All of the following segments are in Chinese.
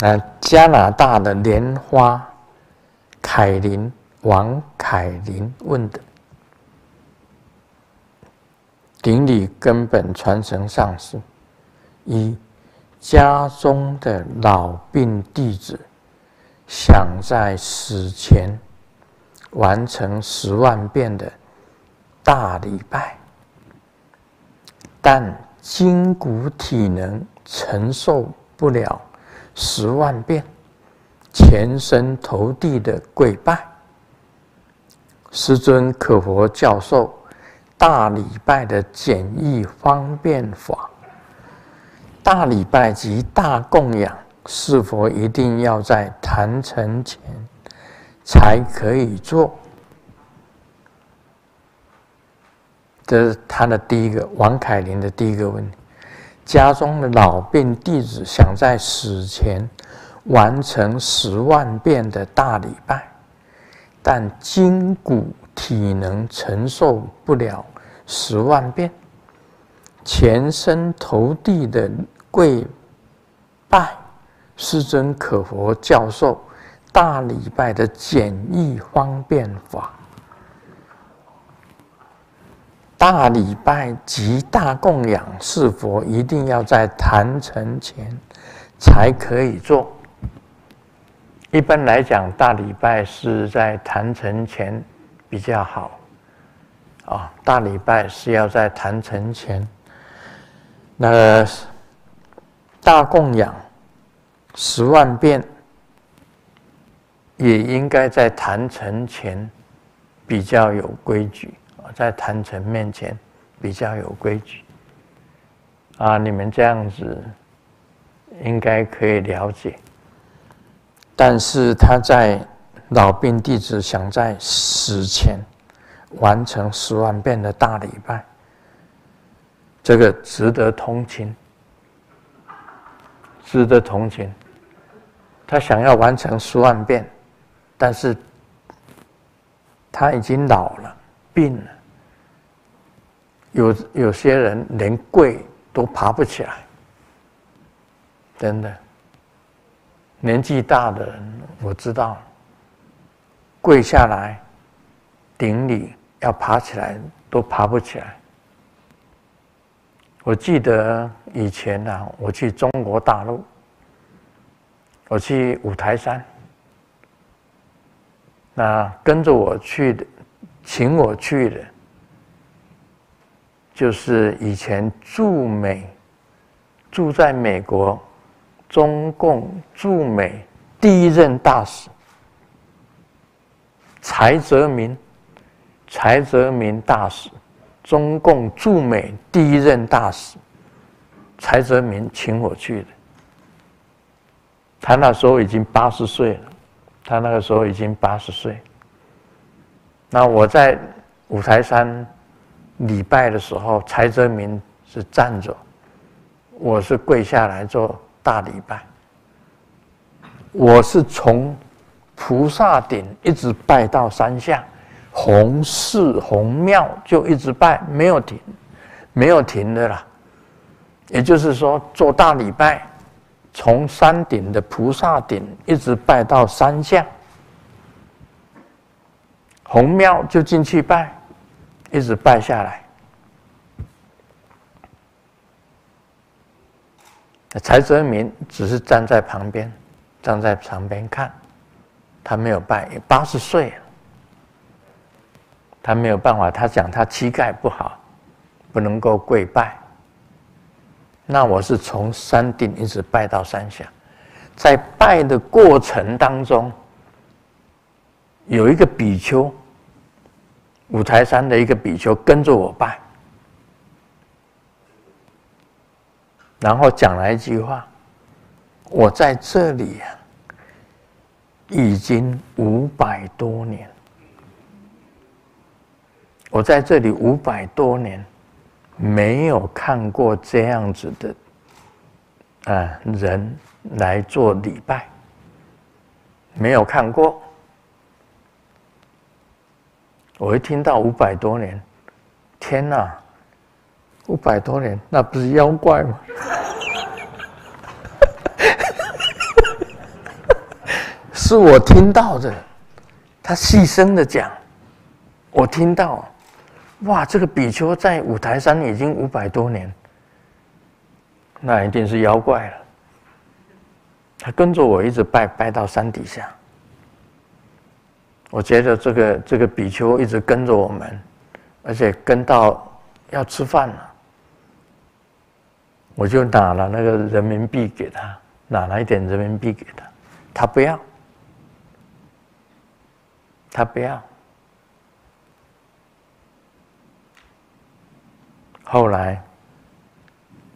啊，加拿大的莲花凯琳王凯琳问的，顶礼根本传承上师。一家中的老病弟子想在死前完成十万遍的大礼拜，但筋骨体能承受不了。十万遍，全身投地的跪拜，师尊可否教授大礼拜的简易方便法？大礼拜及大供养是否一定要在坛城前才可以做？这是他的第一个，王凯林的第一个问题。家中的老病弟子想在死前完成十万遍的大礼拜，但筋骨体能承受不了十万遍，全身投地的跪拜。师尊可佛教授大礼拜的简易方便法。大礼拜及大供养是佛一定要在坛城前才可以做。一般来讲，大礼拜是在坛城前比较好。啊，大礼拜是要在坛城前。那大供养十万遍也应该在坛城前比较有规矩。在坛城面前比较有规矩啊！你们这样子应该可以了解。但是他在老兵弟子想在死前完成十万遍的大礼拜，这个值得同情，值得同情。他想要完成十万遍，但是他已经老了。病了，有有些人连跪都爬不起来，真的。年纪大的人我知道，跪下来顶礼，要爬起来都爬不起来。我记得以前呢，我去中国大陆，我去五台山，那跟着我去的。请我去的，就是以前驻美、住在美国中共驻美第一任大使柴泽民，柴泽民大使，中共驻美第一任大使柴泽民请我去的。他那时候已经八十岁了，他那个时候已经八十岁。那我在五台山礼拜的时候，柴泽民是站着，我是跪下来做大礼拜。我是从菩萨顶一直拜到山下，红寺红庙就一直拜，没有停，没有停的啦。也就是说，做大礼拜，从山顶的菩萨顶一直拜到山下。红庙就进去拜，一直拜下来。柴泽民只是站在旁边，站在旁边看，他没有拜。八十岁，他没有办法。他讲他膝盖不好，不能够跪拜。那我是从山顶一直拜到山下，在拜的过程当中，有一个比丘。五台山的一个比丘跟着我拜，然后讲了一句话：“我在这里啊，已经五百多年。我在这里五百多年，没有看过这样子的啊人来做礼拜，没有看过。”我一听到五百多年，天哪，五百多年，那不是妖怪吗？是我听到的，他细声的讲，我听到，哇，这个比丘在五台山已经五百多年，那一定是妖怪了。他跟着我一直拜拜到山底下。我觉得这个这个比丘一直跟着我们，而且跟到要吃饭了，我就拿了那个人民币给他，拿了一点人民币给他，他不要，他不要。后来，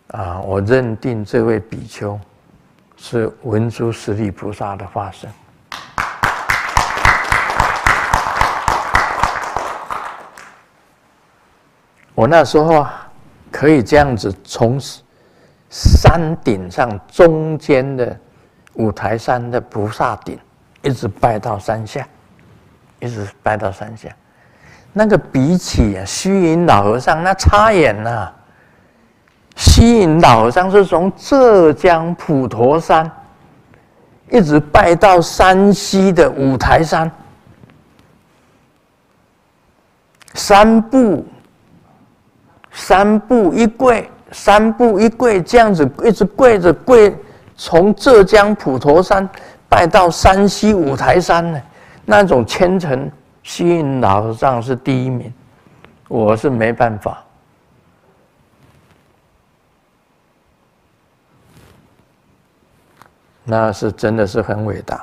啊，我认定这位比丘是文殊师利菩萨的化身。我那时候可以这样子，从山顶上中间的五台山的菩萨顶，一直拜到山下，一直拜到山下。那个比起啊，虚云老和尚那差远了。虚云老和尚是从浙江普陀山，一直拜到山西的五台山，三步。三步一跪，三步一跪，这样子一直跪着跪，从浙江普陀山拜到山西五台山呢，那种虔诚，西云老和尚是第一名，我是没办法，那是真的是很伟大。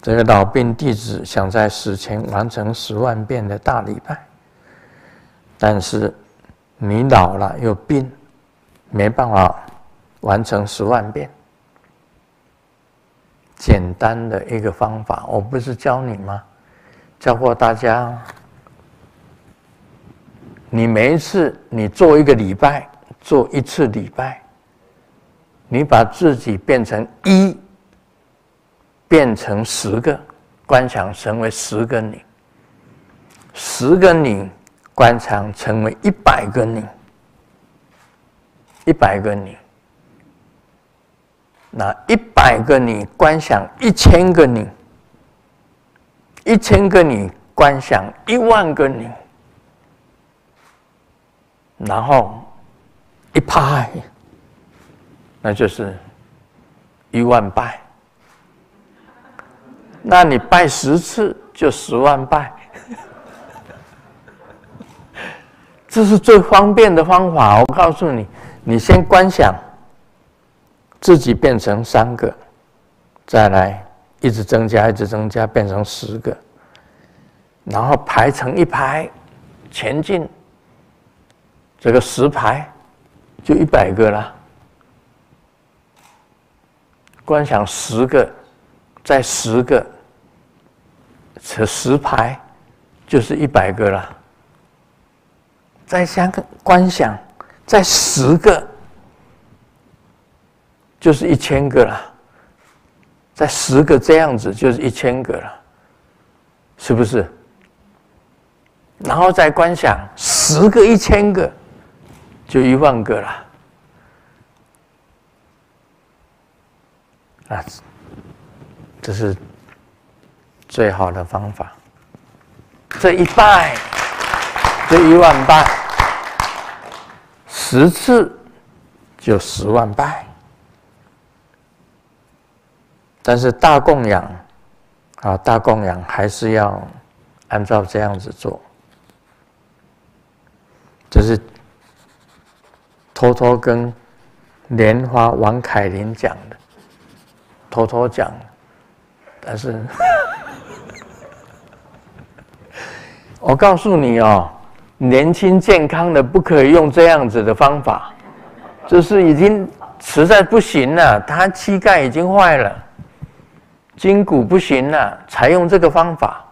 这个老病弟子想在死前完成十万遍的大礼拜。但是，你老了有病，没办法完成十万遍。简单的一个方法，我不是教你吗？教过大家，你每一次你做一个礼拜，做一次礼拜，你把自己变成一，变成十个，观想成为十个你，十个你。观场成为一百个你，一百个你，那一百个你观想一千个你，一千个你观想一万个你，然后一拍，那就是一万拜。那你拜十次就十万拜。这是最方便的方法，我告诉你，你先观想自己变成三个，再来一直增加，一直增加，变成十个，然后排成一排前进，这个十排就一百个了。观想十个，再十个，这十排就是一百个了。在三个观想，在十个就是一千个了，在十个这样子就是一千个了，是不是？然后再观想十个一千个，就一万个了。啊，这是最好的方法。这一拜。这一万拜，十次就十万拜。但是大供养啊，大供养还是要按照这样子做。这是偷偷跟莲花王凯琳讲的，偷偷讲，但是，我告诉你哦。年轻健康的不可以用这样子的方法，就是已经实在不行了，他膝盖已经坏了，筋骨不行了，才用这个方法。